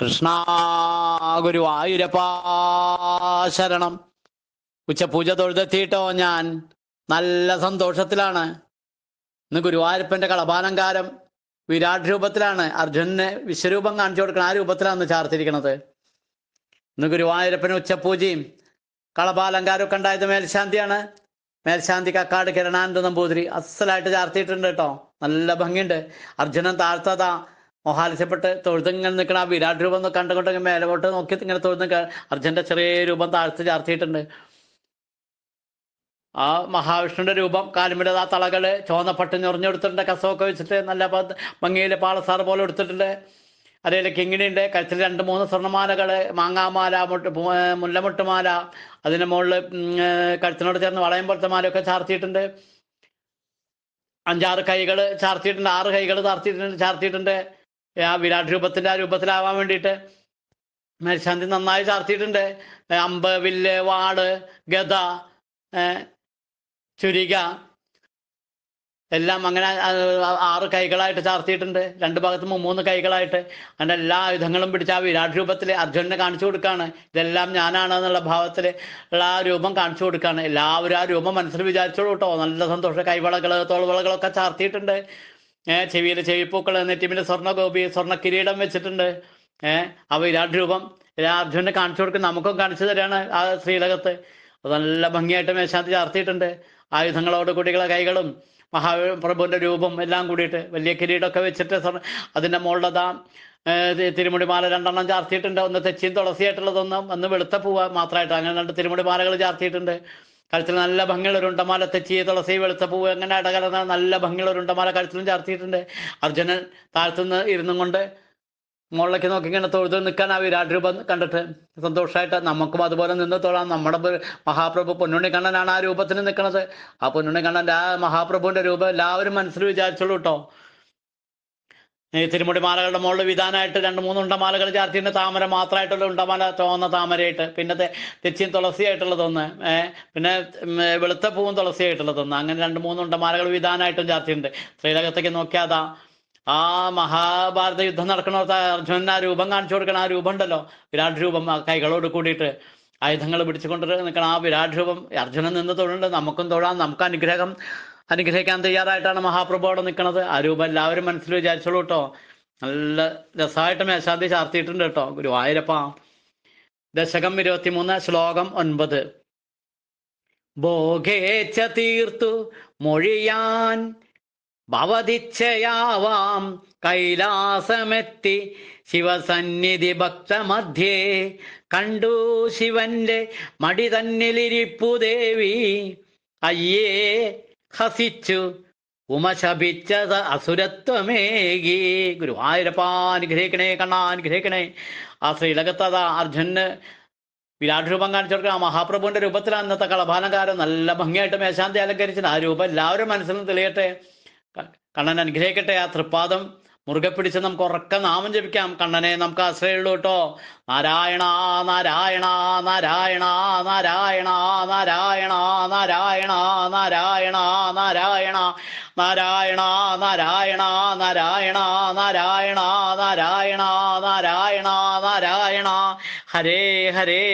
കൃഷ്ണ ഗുരുവായൂരപ്പാ ശരണം ഉച്ചപൂജ തൊഴുതെത്തിയിട്ടോ ഞാൻ നല്ല സന്തോഷത്തിലാണ് ഇന്ന് ഗുരുവായൂരപ്പന്റെ കളഭാലങ്കാരം വിരാട് രൂപത്തിലാണ് അർജുനെ വിശ്വരൂപം കാണിച്ചു കൊടുക്കണം ആ രൂപത്തിലാണ് ചാർത്തിരിക്കുന്നത് ഇന്ന് ഗുരുവായൂരപ്പന് ഉച്ചപൂജയും കളഭാലങ്കാരമൊക്കെ ഉണ്ടായത് മേൽശാന്തിയാണ് മേൽശാന്തി കക്കാട് കിരണാനന്ദ നമ്പൂതിരി അസലായിട്ട് ചാർത്തിയിട്ടുണ്ട് കേട്ടോ നല്ല ഭംഗിയുണ്ട് അർജുനൻ താഴ്ത്തതാ മൊഹാലിസ്യപ്പെട്ട് തൊഴുതിങ്ങനെ നിൽക്കണ ആ വിരാട് രൂപം കണ്ടുകൊണ്ട് മേലോട്ട് നോക്കി ഇങ്ങനെ തൊഴുത് അർജുൻ്റെ ചെറിയ രൂപം താഴ്ത്ത് ചാർത്തിയിട്ടുണ്ട് ആ മഹാവിഷ്ണുവിന്റെ രൂപം കാലുമിടത് ആ തളകള് ചുവന്ന പട്ട് നിറഞ്ഞെടുത്തിട്ടുണ്ട് കസവൊക്കെ വെച്ചിട്ട് നല്ല ഭംഗിയിൽ പാളസാർ പോലെ എടുത്തിട്ടുണ്ട് അതേപോലെ കിങ്ങിണിയുണ്ട് കഴുത്തിൽ രണ്ട് മൂന്ന് സ്വർണ്ണമാലകൾ മാങ്ങാമാല മുട്ട് മുല്ലമുട്ടുമാല അതിന് മുകളിൽ കഴുത്തിനോട് ചേർന്ന് വളയം പോലത്തെ മാലയൊക്കെ ചാർത്തിയിട്ടുണ്ട് അഞ്ചാറ് കൈകൾ ചാർത്തിയിട്ടുണ്ട് ആറ് കൈകൾ ചാർത്തിയിട്ടുണ്ട് ചാർത്തിയിട്ടുണ്ട് ആ വിരാട് രൂപത്തിന്റെ ആ രൂപത്തിലാവാൻ വേണ്ടിയിട്ട് മേൽശാന്തി നന്നായി ചാർത്തിയിട്ടുണ്ട് അമ്പ് വില്ല് വാട് ഗത ചുരിക എല്ലാം അങ്ങനെ ആറ് കൈകളായിട്ട് ചാർത്തിയിട്ടുണ്ട് രണ്ട് ഭാഗത്തും മൂന്ന് കൈകളായിട്ട് അതിൻ്റെ എല്ലാ ആയുധങ്ങളും പിടിച്ച് ആ വിരാട് രൂപത്തിൽ അർജുനനെ കാണിച്ചു കൊടുക്കുകയാണ് ഇതെല്ലാം ഞാനാണ് എന്നുള്ള ഭാവത്തിൽ ഉള്ള ആ രൂപം കാണിച്ചു കൊടുക്കുകയാണ് എല്ലാവരും ആ രൂപം മനസ്സിൽ വിചാരിച്ചോളൂ കേട്ടോ നല്ല സന്തോഷം കൈവളകൾ തോൾവളകളൊക്കെ ചാർത്തിയിട്ടുണ്ട് ഏഹ് ചെവിയിൽ ചെവിപ്പൂക്കൾ നെറ്റിമിൽ സ്വർണ്ണഗോപി സ്വർണ്ണ കിരീടം വെച്ചിട്ടുണ്ട് ഏഹ് അവ വിരാട് രാജുവിനെ കാണിച്ചു കൊടുക്കും നമുക്കും കാണിച്ചു തരാണ് ആ ശ്രീലകത്ത് നല്ല ഭംഗിയായിട്ട് മേശാന്തി ചാർത്തിയിട്ടുണ്ട് ആയുധങ്ങളോട് കൂടിയുള്ള കൈകളും മഹാപ്രഭുവിന്റെ രൂപം എല്ലാം കൂടിയിട്ട് വലിയ കിരീടമൊക്കെ വെച്ചിട്ട് അതിന്റെ മുകളിലതാ തിരുമുടിമാല രണ്ടെണ്ണം ചാർത്തിയിട്ടുണ്ട് ഒന്ന് തെച്ചിയും തുളസിയായിട്ടുള്ളതൊന്നും ഒന്ന് വെളുത്ത പൂവ മാത്രമായിട്ട് അങ്ങനെ രണ്ട് തിരുമുടിമാലകൾ ചാർത്തിയിട്ടുണ്ട് കഴുത്തിൽ നല്ല ഭംഗിയുള്ള ഒരു ഉണ്ടമാല തെച്ചി തുളസി വെളുത്ത പൂവ് എങ്ങനെ അടകലർന്ന നല്ല ഭംഗിയുള്ള ഒരു ഉണ്ടമാല കഴുത്തിലും ചാർത്തിയിട്ടുണ്ട് അർജുനൻ താഴ്ത്തുനിന്ന് ഇരുന്നും കൊണ്ട് മുകളിലേക്ക് നോക്കി ഇങ്ങനെ തൊഴുത് നിൽക്കാൻ ആ വിരാട് രൂപം കണ്ടിട്ട് സന്തോഷമായിട്ട് നമുക്കും അതുപോലെ നിന്ന് തൊഴാം നമ്മുടെ മഹാപ്രഭു കണ്ണനാണ് ആ രൂപത്തിന് നിൽക്കുന്നത് ആ പൊന്നുണ്ണിക്കണ്ണൻ്റെ ആ മഹാപ്രഭുവിൻ്റെ രൂപം എല്ലാവരും മനസ്സിൽ വിചാരിച്ചോളൂ കേട്ടോ ഈ തിരുമുടി മാലകളുടെ മുകളിൽ വിധാനമായിട്ട് രണ്ട് മൂന്ന് ഉണ്ടമാലകൾ ചാർത്തിൻ്റെ താമര മാത്രമായിട്ടുള്ള ഉണ്ടമാല തോന്ന താമരയായിട്ട് പിന്നെ തെച്ചിൻ തുളസിയായിട്ടുള്ളതൊന്ന് പിന്നെ വെളുത്ത പൂവും തുളസിയായിട്ടുള്ളതൊന്ന് അങ്ങനെ രണ്ട് മൂന്ന് ഉണ്ടമാലകൾ വിധാനമായിട്ടും ചാർത്തിയിട്ടുണ്ട് ശ്രീലകത്തേക്ക് നോക്കിയാതാ ആ മഹാഭാരത യുദ്ധം നടക്കണ അർജുനൻ ആ രൂപം കാണിച്ചു കൊടുക്കണം ആ രൂപം ഉണ്ടല്ലോ വിരാട് രൂപം ആ കൈകളോട് കൂടിയിട്ട് ആയുധങ്ങൾ പിടിച്ചുകൊണ്ട് നിൽക്കണം ആ വിരാട് രൂപം അർജുനൻ നിന്ന് തൊഴുന്നുണ്ട് നമുക്കും തൊഴാം നമുക്ക് അനുഗ്രഹം അനുഗ്രഹിക്കാൻ തയ്യാറായിട്ടാണ് മഹാപ്രഭു അവിടെ നിൽക്കുന്നത് ആ രൂപം എല്ലാവരും മനസ്സിൽ വിചാരിച്ചോളൂ കേട്ടോ നല്ല രസമായിട്ട് മേശാന്തി ചാർത്തിയിട്ടുണ്ട് കേട്ടോ ഗുരുവായൂരപ്പ ദശകം ഇരുപത്തിമൂന്ന് ശ്ലോകം ഒൻപത് ഭോഗേച്ച തീർത്തു മൊഴിയാൻ ഭവതിച്ഛയാവാം കൈലാസമെത്തി ശിവസന്നിധി ഭക്തമധ്യേ കണ്ടു ശിവന്റെ മടി തന്നിലിരിപ്പു ദേവി അയ്യേ ഹസിച്ചു ഉമശപിച്ചത് അസുരത്വമേകി ഗുരു ആയിരപ്പാ അനുഗ്രഹിക്കണേ കണ്ണാ അനുഗ്രഹിക്കണേ ആ ശ്രീലകത്തത അർജുന് വിരാട് രൂപം കാണിച്ചു ആ മഹാപ്രഭുവിന്റെ രൂപത്തിലാണ് ഇന്നത്തെ കളഭാനക്കാരൻ നല്ല ഭംഗിയായിട്ട് മേശാന്തി അലങ്കരിച്ചത് ആ രൂപം എല്ലാവരും മനസ്സിലും തെളിയട്ടെ കണ്ണൻ അനുഗ്രഹിക്കട്ടെ ആ തൃപ്പാദം മുറുകെ പിടിച്ച് നമുക്ക് ഉറക്ക നാമം ജപിക്കാം കണ്ണനെ നമുക്ക് ആശ്രയമുള്ളൂ കേട്ടോ നാരായണ നാരായണ നാരായണ നാരായണ നാരായണ നാരായണ നാരായണ നാരായണ നാരായണ നാരായണ നാരായണ നാരായണ നാരായണ നാരായണ നാരായണ ഹരേ ഹരേ